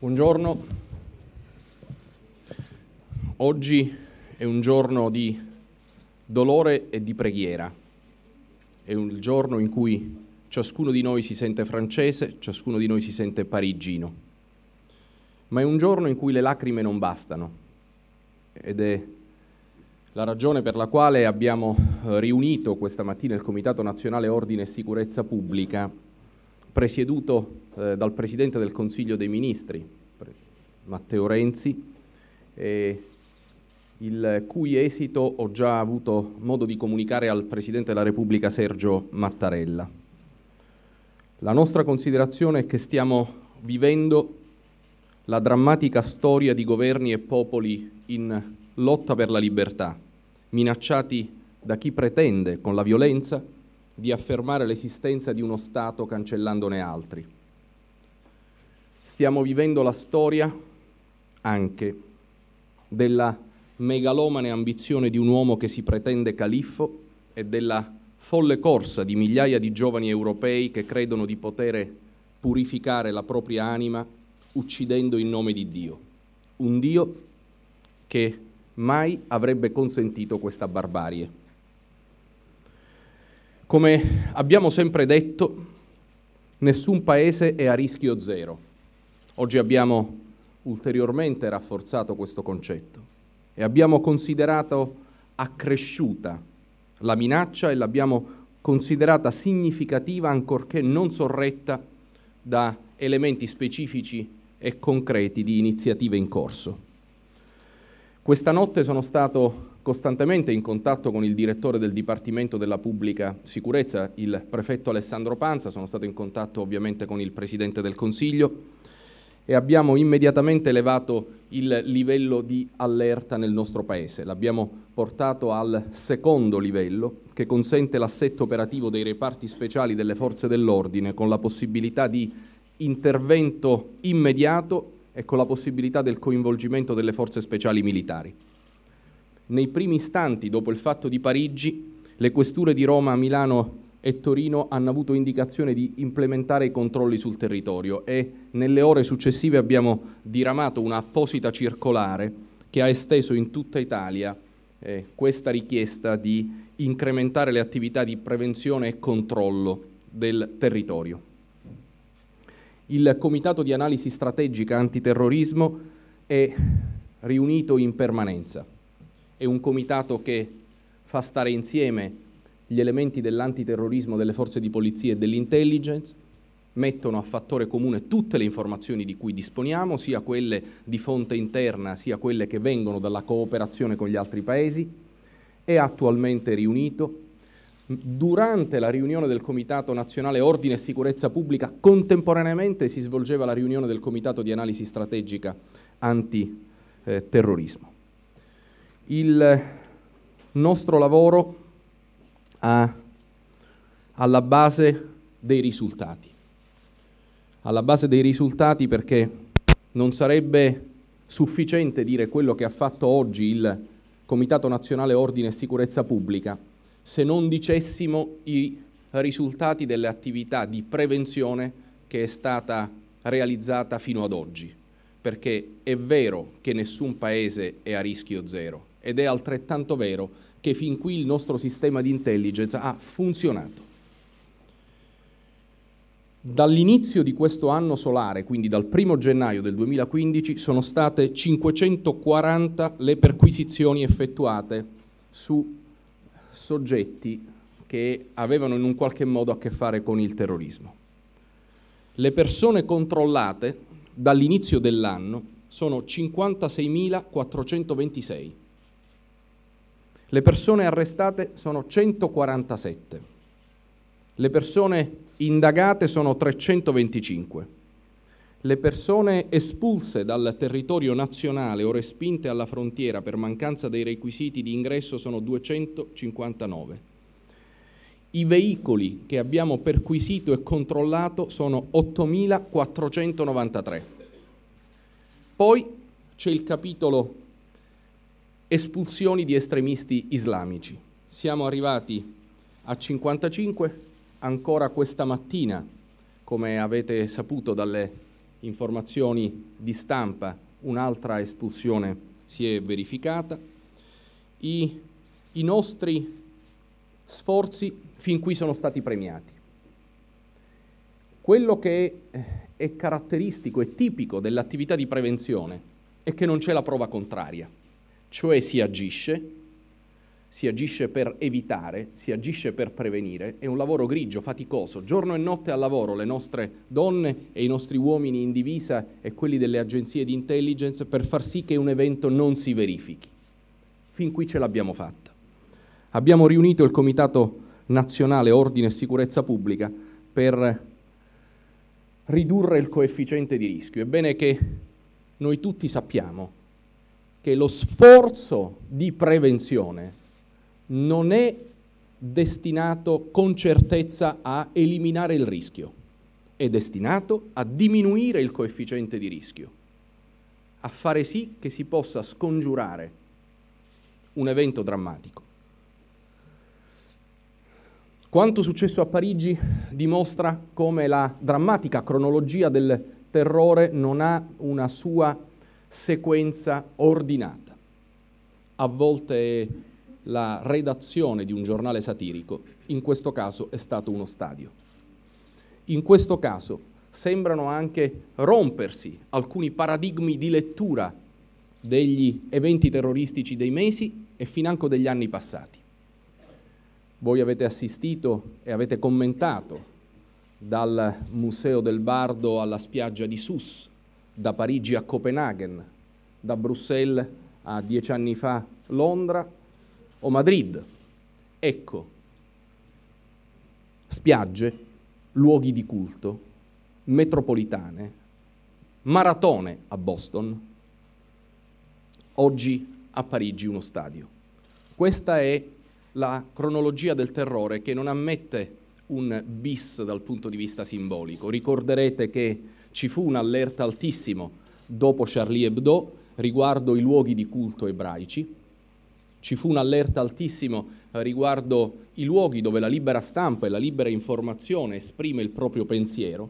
Buongiorno, oggi è un giorno di dolore e di preghiera, è un giorno in cui ciascuno di noi si sente francese, ciascuno di noi si sente parigino, ma è un giorno in cui le lacrime non bastano ed è la ragione per la quale abbiamo riunito questa mattina il Comitato Nazionale Ordine e Sicurezza Pubblica presieduto eh, dal Presidente del Consiglio dei Ministri, Matteo Renzi, eh, il cui esito ho già avuto modo di comunicare al Presidente della Repubblica Sergio Mattarella. La nostra considerazione è che stiamo vivendo la drammatica storia di governi e popoli in lotta per la libertà, minacciati da chi pretende con la violenza di affermare l'esistenza di uno Stato cancellandone altri. Stiamo vivendo la storia anche della megalomane ambizione di un uomo che si pretende califfo e della folle corsa di migliaia di giovani europei che credono di poter purificare la propria anima uccidendo in nome di Dio, un Dio che mai avrebbe consentito questa barbarie. Come abbiamo sempre detto, nessun paese è a rischio zero. Oggi abbiamo ulteriormente rafforzato questo concetto e abbiamo considerato accresciuta la minaccia e l'abbiamo considerata significativa ancorché non sorretta da elementi specifici e concreti di iniziative in corso. Questa notte sono stato costantemente in contatto con il direttore del Dipartimento della Pubblica Sicurezza, il prefetto Alessandro Panza, sono stato in contatto ovviamente con il Presidente del Consiglio e abbiamo immediatamente elevato il livello di allerta nel nostro Paese. L'abbiamo portato al secondo livello che consente l'assetto operativo dei reparti speciali delle forze dell'ordine con la possibilità di intervento immediato e con la possibilità del coinvolgimento delle forze speciali militari nei primi istanti dopo il fatto di Parigi, le questure di Roma, Milano e Torino hanno avuto indicazione di implementare i controlli sul territorio e nelle ore successive abbiamo diramato un'apposita circolare che ha esteso in tutta Italia eh, questa richiesta di incrementare le attività di prevenzione e controllo del territorio. Il Comitato di Analisi Strategica Antiterrorismo è riunito in permanenza è un comitato che fa stare insieme gli elementi dell'antiterrorismo, delle forze di polizia e dell'intelligence, mettono a fattore comune tutte le informazioni di cui disponiamo, sia quelle di fonte interna, sia quelle che vengono dalla cooperazione con gli altri paesi, è attualmente riunito. Durante la riunione del Comitato Nazionale Ordine e Sicurezza Pubblica contemporaneamente si svolgeva la riunione del Comitato di Analisi Strategica Antiterrorismo il nostro lavoro ha alla base dei risultati. Alla base dei risultati perché non sarebbe sufficiente dire quello che ha fatto oggi il Comitato Nazionale Ordine e Sicurezza Pubblica se non dicessimo i risultati delle attività di prevenzione che è stata realizzata fino ad oggi. Perché è vero che nessun paese è a rischio zero, ed è altrettanto vero che fin qui il nostro sistema di intelligence ha funzionato. Dall'inizio di questo anno solare, quindi dal 1 gennaio del 2015, sono state 540 le perquisizioni effettuate su soggetti che avevano in un qualche modo a che fare con il terrorismo. Le persone controllate dall'inizio dell'anno sono 56.426. Le persone arrestate sono 147, le persone indagate sono 325, le persone espulse dal territorio nazionale o respinte alla frontiera per mancanza dei requisiti di ingresso sono 259. I veicoli che abbiamo perquisito e controllato sono 8.493. Poi c'è il capitolo espulsioni di estremisti islamici. Siamo arrivati a 55 ancora questa mattina, come avete saputo dalle informazioni di stampa, un'altra espulsione si è verificata. I, I nostri sforzi fin qui sono stati premiati. Quello che è caratteristico e tipico dell'attività di prevenzione è che non c'è la prova contraria cioè si agisce, si agisce per evitare, si agisce per prevenire, è un lavoro grigio, faticoso, giorno e notte al lavoro le nostre donne e i nostri uomini in divisa e quelli delle agenzie di intelligence per far sì che un evento non si verifichi. Fin qui ce l'abbiamo fatta. Abbiamo riunito il Comitato Nazionale Ordine e Sicurezza Pubblica per ridurre il coefficiente di rischio. È bene che noi tutti sappiamo che lo sforzo di prevenzione non è destinato con certezza a eliminare il rischio, è destinato a diminuire il coefficiente di rischio, a fare sì che si possa scongiurare un evento drammatico. Quanto successo a Parigi dimostra come la drammatica cronologia del terrore non ha una sua sequenza ordinata. A volte la redazione di un giornale satirico, in questo caso è stato uno stadio. In questo caso sembrano anche rompersi alcuni paradigmi di lettura degli eventi terroristici dei mesi e financo degli anni passati. Voi avete assistito e avete commentato dal Museo del Bardo alla spiaggia di Sus, da Parigi a Copenaghen, da Bruxelles a dieci anni fa Londra o Madrid. Ecco, spiagge, luoghi di culto, metropolitane, maratone a Boston, oggi a Parigi uno stadio. Questa è la cronologia del terrore che non ammette un bis dal punto di vista simbolico. Ricorderete che ci fu un'allerta altissimo dopo Charlie Hebdo riguardo i luoghi di culto ebraici, ci fu un'allerta altissimo riguardo i luoghi dove la libera stampa e la libera informazione esprime il proprio pensiero,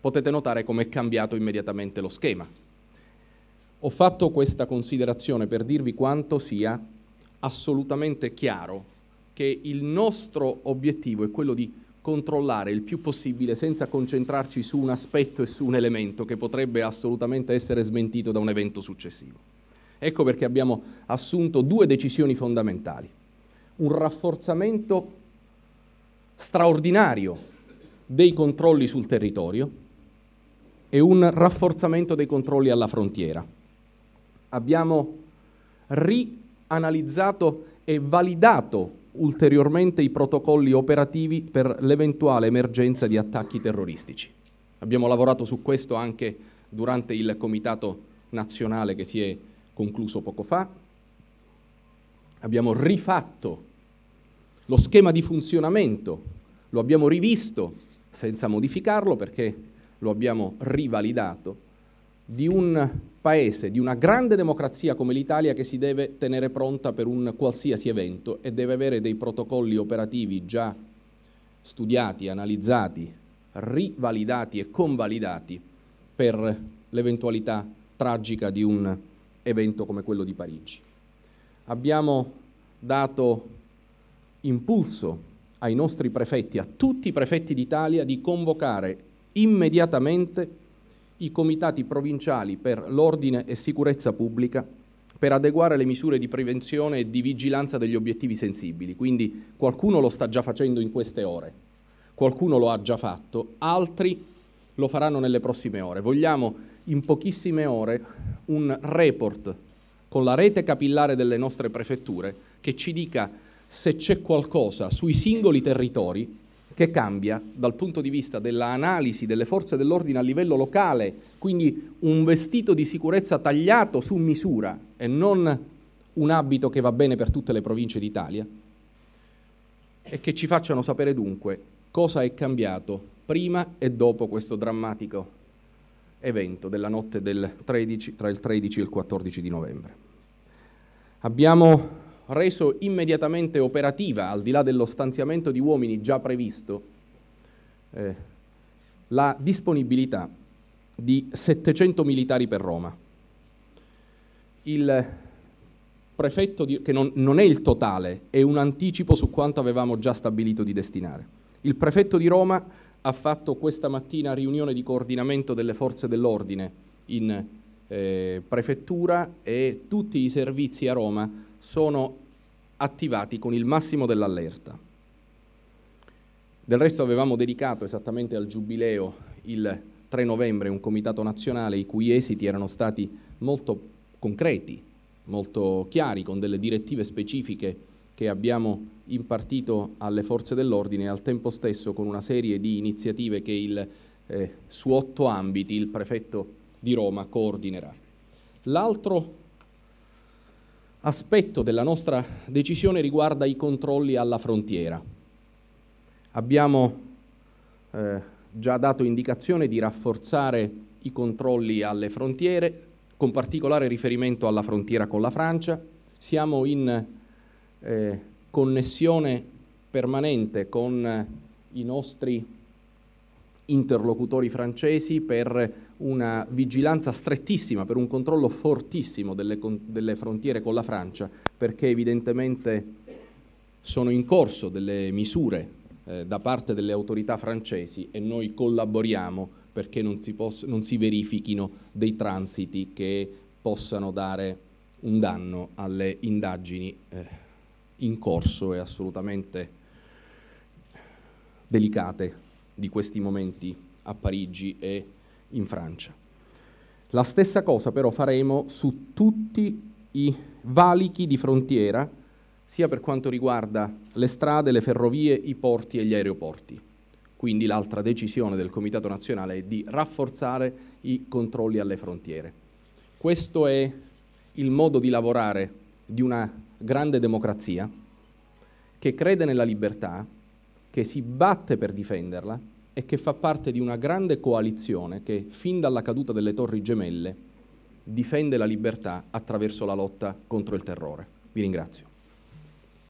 potete notare come è cambiato immediatamente lo schema. Ho fatto questa considerazione per dirvi quanto sia assolutamente chiaro che il nostro obiettivo è quello di controllare il più possibile senza concentrarci su un aspetto e su un elemento che potrebbe assolutamente essere smentito da un evento successivo. Ecco perché abbiamo assunto due decisioni fondamentali. Un rafforzamento straordinario dei controlli sul territorio e un rafforzamento dei controlli alla frontiera. Abbiamo rianalizzato e validato ulteriormente i protocolli operativi per l'eventuale emergenza di attacchi terroristici. Abbiamo lavorato su questo anche durante il Comitato nazionale che si è concluso poco fa. Abbiamo rifatto lo schema di funzionamento, lo abbiamo rivisto senza modificarlo perché lo abbiamo rivalidato, di un paese di una grande democrazia come l'Italia che si deve tenere pronta per un qualsiasi evento e deve avere dei protocolli operativi già studiati, analizzati, rivalidati e convalidati per l'eventualità tragica di un evento come quello di Parigi. Abbiamo dato impulso ai nostri prefetti, a tutti i prefetti d'Italia, di convocare immediatamente i comitati provinciali per l'ordine e sicurezza pubblica per adeguare le misure di prevenzione e di vigilanza degli obiettivi sensibili. Quindi qualcuno lo sta già facendo in queste ore, qualcuno lo ha già fatto, altri lo faranno nelle prossime ore. Vogliamo in pochissime ore un report con la rete capillare delle nostre prefetture che ci dica se c'è qualcosa sui singoli territori che cambia dal punto di vista dell'analisi delle forze dell'ordine a livello locale, quindi un vestito di sicurezza tagliato su misura e non un abito che va bene per tutte le province d'Italia, e che ci facciano sapere dunque cosa è cambiato prima e dopo questo drammatico evento della notte del 13, tra il 13 e il 14 di novembre. Abbiamo reso immediatamente operativa, al di là dello stanziamento di uomini già previsto, eh, la disponibilità di 700 militari per Roma. Il prefetto, di, che non, non è il totale, è un anticipo su quanto avevamo già stabilito di destinare. Il prefetto di Roma ha fatto questa mattina riunione di coordinamento delle forze dell'ordine in eh, prefettura e tutti i servizi a Roma sono attivati con il massimo dell'allerta. Del resto avevamo dedicato esattamente al Giubileo il 3 novembre un comitato nazionale i cui esiti erano stati molto concreti, molto chiari, con delle direttive specifiche che abbiamo impartito alle forze dell'ordine e al tempo stesso con una serie di iniziative che il, eh, su otto ambiti il prefetto di Roma coordinerà. L'altro aspetto della nostra decisione riguarda i controlli alla frontiera. Abbiamo eh, già dato indicazione di rafforzare i controlli alle frontiere, con particolare riferimento alla frontiera con la Francia. Siamo in eh, connessione permanente con i nostri interlocutori francesi per una vigilanza strettissima, per un controllo fortissimo delle, delle frontiere con la Francia, perché evidentemente sono in corso delle misure eh, da parte delle autorità francesi e noi collaboriamo perché non si, non si verifichino dei transiti che possano dare un danno alle indagini eh, in corso e assolutamente delicate di questi momenti a Parigi e in Francia. La stessa cosa però faremo su tutti i valichi di frontiera, sia per quanto riguarda le strade, le ferrovie, i porti e gli aeroporti. Quindi l'altra decisione del Comitato Nazionale è di rafforzare i controlli alle frontiere. Questo è il modo di lavorare di una grande democrazia che crede nella libertà, che si batte per difenderla e che fa parte di una grande coalizione che, fin dalla caduta delle Torri Gemelle, difende la libertà attraverso la lotta contro il terrore. Vi ringrazio.